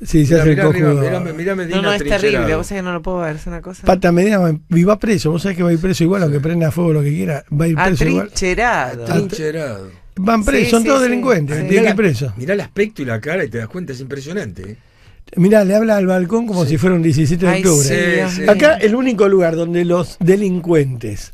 Sí, se hace No, no, es terrible. Vos sabés que no lo puedo ver, es una cosa. Pata media, va, y va preso. Vos sabés que va a ir preso igual, aunque prenda fuego lo que quiera. Va a ir ah, preso Atrincherado. igual. Ah, van presos, son todos delincuentes. Mirá, que preso. mirá el aspecto y la cara y te das cuenta, es impresionante. ¿eh? Mirá, le habla al balcón como si fuera un 17 de octubre. Acá el único lugar donde los delincuentes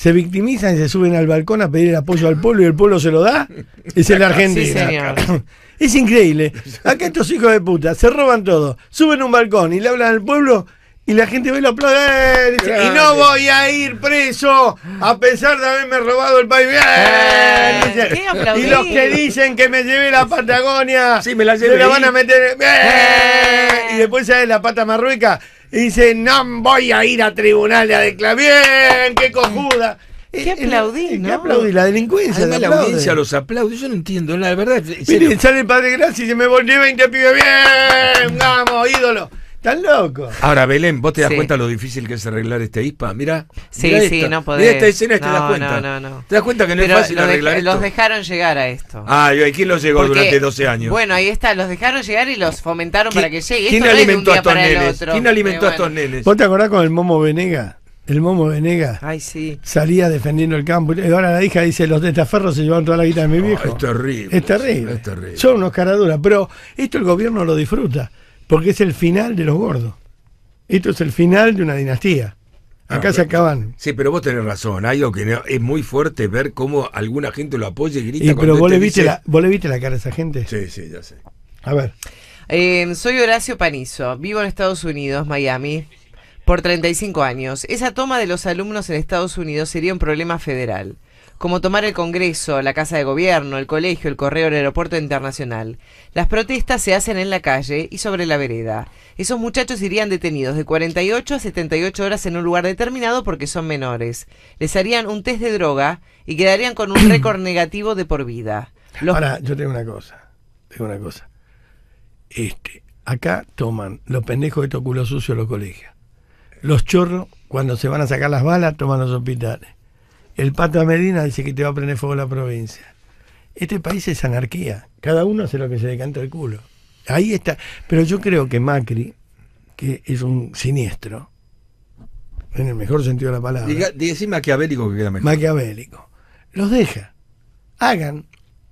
se victimizan y se suben al balcón a pedir el apoyo al pueblo y el pueblo se lo da, es el Argentina. es increíble. Acá estos hijos de puta se roban todo, suben a un balcón y le hablan al pueblo y la gente ve lo aplaude. Eh, y no voy a ir preso a pesar de haberme robado el país. Eh, y los que dicen que me llevé la Patagonia, sí, me la, llevé. Se la van a meter. Eh. Y después sale la pata marrueca y dice, no voy a ir a tribunal a declarar. Bien, qué cojuda. ¿Qué aplaudí, ¿no? ¿Qué aplaudí? La delincuencia. la audiencia los aplaude. Yo no entiendo, la verdad. Miren, sale el padre Gracia y se me volvió 20 pibes. Bien, vamos, ídolo. Están locos. Ahora, Belén, ¿vos te das cuenta lo difícil que es arreglar este ISPA? Mira. Sí, sí, no podemos. escena te das cuenta. No, no, te das cuenta que no es fácil arreglar esto. Los dejaron llegar a esto. Ah, ¿y quién los llegó durante 12 años? Bueno, ahí está, los dejaron llegar y los fomentaron para que llegue. ¿Quién alimentó a estos neles? ¿Quién alimentó a estos Neles? ¿Vos te acordás con el Momo Venega? El Momo Venega. Ay, sí. Salía defendiendo el campo. Y ahora la hija dice, los testaferros se llevaron toda la guita de mi viejo. Es terrible. Es terrible. Son unos caraduras. Pero esto el gobierno lo disfruta porque es el final de los gordos. Esto es el final de una dinastía. Ah, Acá se acaban. Sí, pero vos tenés razón. Hay algo que es muy fuerte ver cómo alguna gente lo apoya y grita. Y, pero vos este le, viste la, vos le viste la cara a esa gente. Sí, sí, ya sé. A ver. Eh, soy Horacio Panizo. Vivo en Estados Unidos, Miami, por 35 años. Esa toma de los alumnos en Estados Unidos sería un problema federal como tomar el Congreso, la Casa de Gobierno, el colegio, el correo, el aeropuerto internacional. Las protestas se hacen en la calle y sobre la vereda. Esos muchachos irían detenidos de 48 a 78 horas en un lugar determinado porque son menores. Les harían un test de droga y quedarían con un récord negativo de por vida. Ahora, yo tengo una cosa, tengo una cosa. Este, acá toman los pendejos de estos culo sucios los colegios. Los chorros, cuando se van a sacar las balas, toman los hospitales. El Pato a Medina dice que te va a prender fuego la provincia. Este país es anarquía. Cada uno hace lo que se le canta el culo. Ahí está. Pero yo creo que Macri, que es un siniestro, en el mejor sentido de la palabra. Diga, maquiavélico que queda mejor. Maquiavélico. Los deja. Hagan.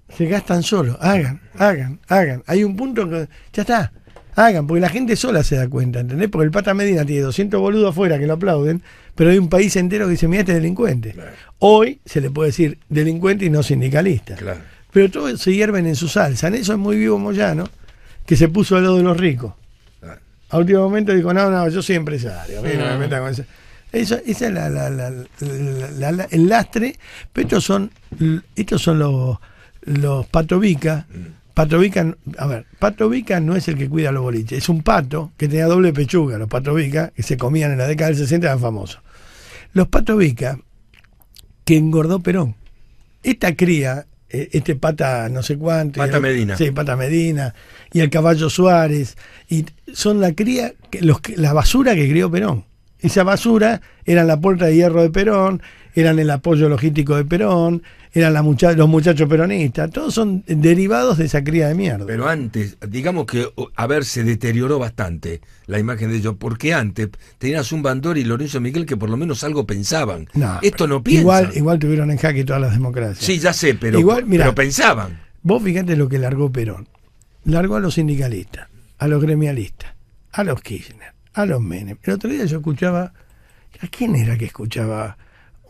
Se gastan solos. Hagan, hagan, hagan. Hay un punto que. Ya está hagan, porque la gente sola se da cuenta, ¿entendés? Porque el Pata Medina tiene 200 boludos afuera que lo aplauden, pero hay un país entero que dice, mira, este delincuente. Hoy se le puede decir delincuente y no sindicalista. Claro. Pero todos se hierven en su salsa. En eso es muy vivo Moyano, que se puso al lado de los ricos. A último momento dijo, no, no, yo soy empresario. eso. es el lastre. Pero estos son, estos son los, los Patrovica, a ver, Patrovica no es el que cuida los boliches, es un pato que tenía doble pechuga, los Patrovica, que se comían en la década del 60, eran famosos. Los Patrovica, que engordó Perón. Esta cría, eh, este pata no sé cuánto. Pata Medina. Sí, pata Medina, y el caballo Suárez, y son la cría, la basura que crió Perón. Esa basura era la puerta de hierro de Perón, eran el apoyo logístico de Perón, eran los muchachos peronistas. Todos son derivados de esa cría de mierda. Pero antes, digamos que, a ver, se deterioró bastante la imagen de ellos, porque antes tenías un Bandor y Lorenzo Miguel que por lo menos algo pensaban. Esto no piensa. Igual, igual tuvieron en jaque todas las democracias. Sí, ya sé, pero, igual, pensaban. Vos fíjate lo que largó Perón. Largó a los sindicalistas, a los gremialistas, a los Kirchner, a los Menem. El otro día yo escuchaba, ¿a quién era que escuchaba?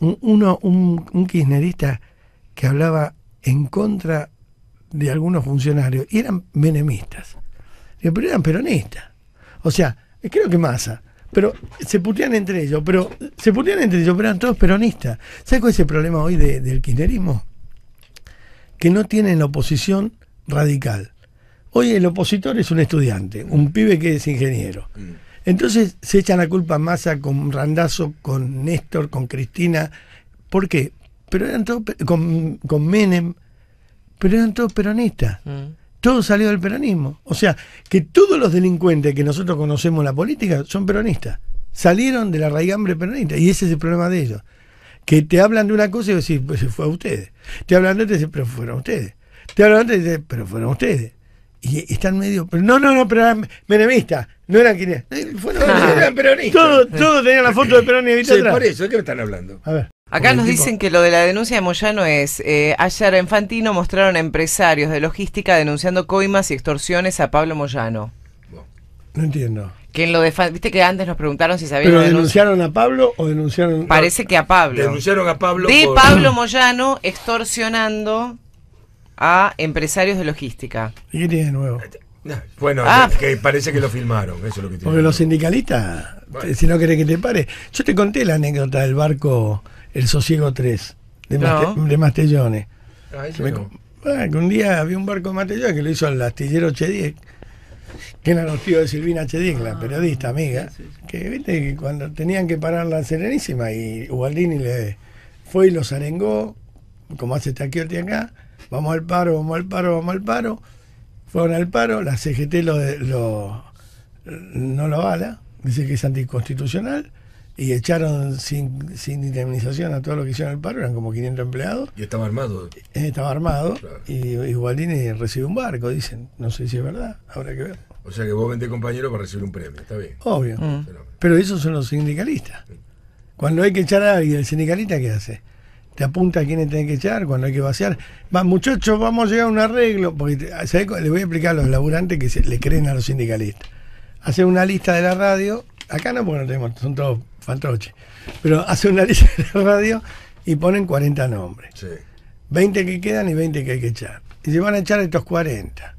un, un kirchnerista que hablaba en contra de algunos funcionarios y eran menemistas. Pero eran peronistas. O sea, creo que masa. Pero se putean entre ellos, pero se putean entre ellos, pero eran todos peronistas. ¿Sabes cuál es el problema hoy del kirchnerismo? Que no tienen la oposición radical. Hoy el opositor es un estudiante, un pibe que es ingeniero. Mm. Entonces se echan la culpa a Massa con Randazo, con Néstor, con Cristina. ¿Por qué? pero eran todos con, con Menem, pero eran todos peronistas. Mm. Todo salió del peronismo. O sea, que todos los delincuentes que nosotros conocemos en la política son peronistas. Salieron de la raigambre peronista. Y ese es el problema de ellos. Que te hablan de una cosa y decís, pues fue a ustedes. Te hablan de otra y pero fueron ustedes. Te hablan de otra y pero fueron ustedes. Y están medio. no, no, no, pero eran menemistas. No eran quienes. Eh, fueron, ah. eran peronistas. Todos, todos tenían la foto de Perón y de atrás por eso, ¿de qué me están hablando? A ver. Acá nos dicen que lo de la denuncia de Moyano es, eh, ayer en Fantino mostraron a empresarios de logística denunciando coimas y extorsiones a Pablo Moyano. No entiendo. Que lo viste que antes nos preguntaron si sabían. ¿Pero denunciaron a Pablo o denunciaron? Parece que a Pablo. Denunciaron a Pablo. De Pablo Moyano extorsionando a empresarios de logística. ¿Y qué tiene de nuevo? Bueno, ah. que parece que lo filmaron, eso Porque los sindicalistas, si no querés que te pare, yo te conté la anécdota del barco el Sosiego 3, de, Mastellones. Ah, ah, un día había un barco de Mastellones que lo hizo el astillero Chediek que eran los tíos de Silvina Chediek la ah, periodista amiga, que viste que cuando tenían que parar la Serenísima y Ubaldini le fue y los arengó, como hace Taquioti este acá, vamos al paro, vamos al paro, vamos al paro. Fueron al paro, la CGT lo, lo no lo avala, dice que es anticonstitucional y echaron sin, indemnización a todos los que hicieron el paro, eran como 500 empleados. Y estaba armado. Eh, estaba armado. Y, y Gualdini recibe un barco, dicen. No sé si es verdad, habrá que ver. O sea que vos vendés compañero para recibir un premio, está bien. Obvio. Mm. Pero esos son los sindicalistas. Cuando hay que echar a alguien, el sindicalista, ¿qué hace? Te apunta a quiénes tienen que echar, cuando hay que vaciar. Va, muchachos, vamos a llegar a un arreglo. Porque ¿sabes? les voy a explicar a los laburantes que le creen a los sindicalistas. Hacer una lista de la radio. Acá no, porque no tenemos, son todos fantoche. Pero hace una lista de radio y ponen 40 nombres. 20 que quedan y 20 que hay que echar. Y se van a echar estos 40.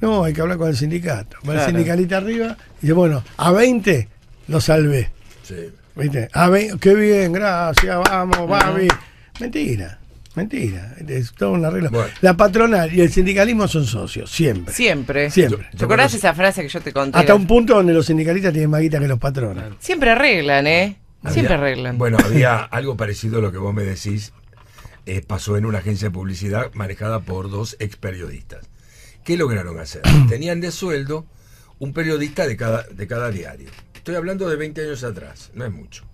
No, hay que hablar con el sindicato. Va el sindicalista arriba y dice, bueno, a 20 lo salvé. Sí. ¿Viste? qué bien, gracias, vamos, Mentira. Mentira, es toda una regla. La patronal y el sindicalismo son socios, siempre. Siempre. ¿Te acordás de esa frase que yo te conté? Hasta un punto donde los sindicalistas tienen más guita que los patronas. Siempre arreglan, ¿eh? siempre arreglan. Bueno, había algo parecido a lo que vos me decís. Eh, pasó en una agencia de publicidad manejada por dos ex periodistas. ¿Qué lograron hacer? Tenían de sueldo un periodista de cada, de cada diario. Estoy hablando de 20 años atrás, no es mucho.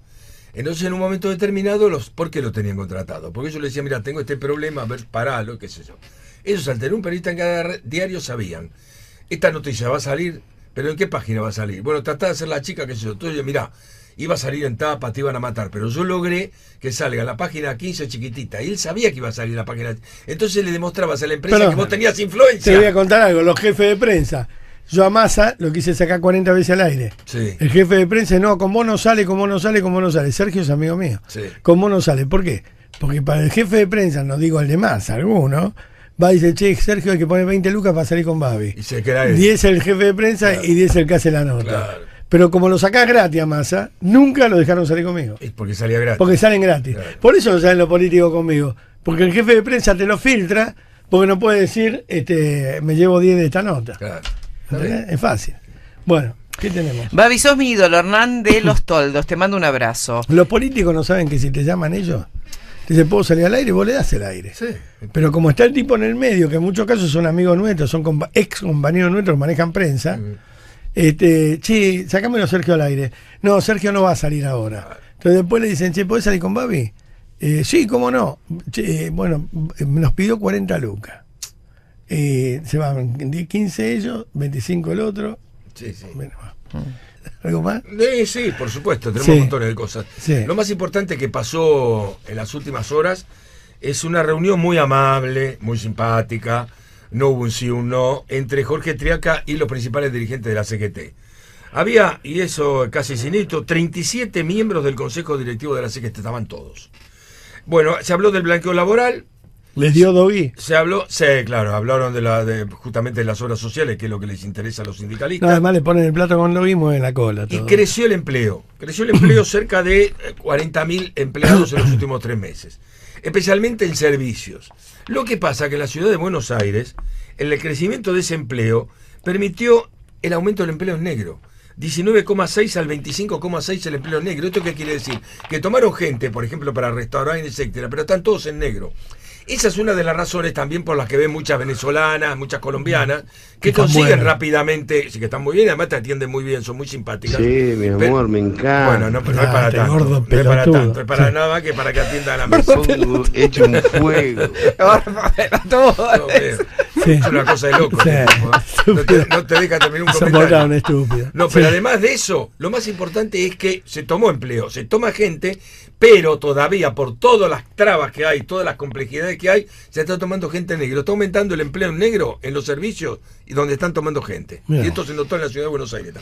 Entonces, en un momento determinado, los, ¿por qué lo tenían contratado? Porque yo le decía, mira, tengo este problema, a ver, paralo, qué sé yo. Ellos, al tener un periodista en cada diario, sabían, esta noticia va a salir, pero ¿en qué página va a salir? Bueno, trataba de hacer la chica, qué sé yo. Entonces, mira, iba a salir en tapa, te iban a matar, pero yo logré que salga la página 15 chiquitita. Y él sabía que iba a salir la página. Entonces le demostrabas a la empresa que vos tenías influencia. Te voy a contar algo, los jefes de prensa yo a Massa lo quise sacar 40 veces al aire. Sí. El jefe de prensa, no, con vos no sale, como no sale, con no sale. Sergio es amigo mío. Sí. Con no sale. ¿Por qué? Porque para el jefe de prensa, no digo el de Massa, alguno, va y dice, che, Sergio, hay que poner 20 lucas para salir con Babi. Y se 10 el jefe de prensa y 10 el que hace la nota. Pero como lo sacás gratis a Massa, nunca lo dejaron salir conmigo. porque salía gratis. Porque salen gratis. Por eso no salen los políticos conmigo. Porque el jefe de prensa te lo filtra, porque no puede decir, este, me llevo 10 de esta nota. Claro. Eh, es fácil. Bueno, ¿qué tenemos? Babi, sos mi ídolo, Hernán de Los Toldos. Te mando un abrazo. Los políticos no saben que si te llaman ellos, te dicen, puedo salir al aire, vos le das el aire. Pero como está el tipo en el medio, que en muchos casos son amigos nuestros, son compa ex compañeros nuestros manejan prensa, mm. este, che, sacámelo Sergio al aire. No, Sergio no va a salir ahora. Entonces después le dicen, che, ¿puedes salir con Babi? Eh, sí, cómo no. Eh, bueno, eh, nos pidió 40 lucas. Eh, se van 10, 15 ellos, 25 el otro. Sí, sí. Mm. ¿Algo más? Sí, sí, por supuesto, tenemos un montones de cosas. Lo más importante que pasó en las últimas horas es una reunión muy amable, muy simpática, no hubo un sí, un no, entre Jorge Triaca y los principales dirigentes de la CGT. Había, y eso casi sin hito, 37 miembros del Consejo Directivo de la CGT, estaban todos. Bueno, se habló del blanqueo laboral, ¿Les dio Dogui? Se habló, sí, claro, hablaron de, la, de justamente de las obras sociales, que es lo que les interesa a los sindicalistas. No, además le ponen el plato con Dogui y mueven la cola. Y creció el empleo. Creció el empleo cerca de 40.000 eh, empleados en los últimos tres meses, especialmente en servicios. Lo que pasa que en la ciudad de Buenos Aires, el crecimiento de ese empleo permitió el aumento del empleo en negro. 19,6 al 25,6 el empleo negro. ¿Esto qué quiere decir? Que tomaron gente, por ejemplo, para restaurar, etcétera, pero están todos en negro. Esa es una de las razones también por las que ven muchas venezolanas, muchas colombianas, que consiguen rápidamente, sí que están muy bien, además te atienden muy bien, son muy simpáticas. Sí, mi amor, me encanta. Bueno, no, es para tanto. no es para tanto, es para nada más que para que atiendan a la mesa. Hecho un fuego. Es una cosa de loco. ¿no? te, deja terminar un comentario. No, pero además de eso, lo más importante es que se tomó empleo, se toma gente, pero todavía por todas las trabas que hay, todas las complejidades que hay, se está tomando gente negro. Está aumentando el empleo negro en los servicios y donde están tomando gente. Y esto se notó en la ciudad de Buenos Aires también.